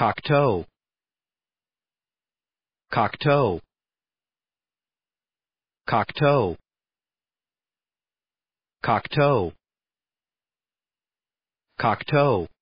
Cocktoe. Cocktoe. Cocktoe. Cocktoe. Cocktoe.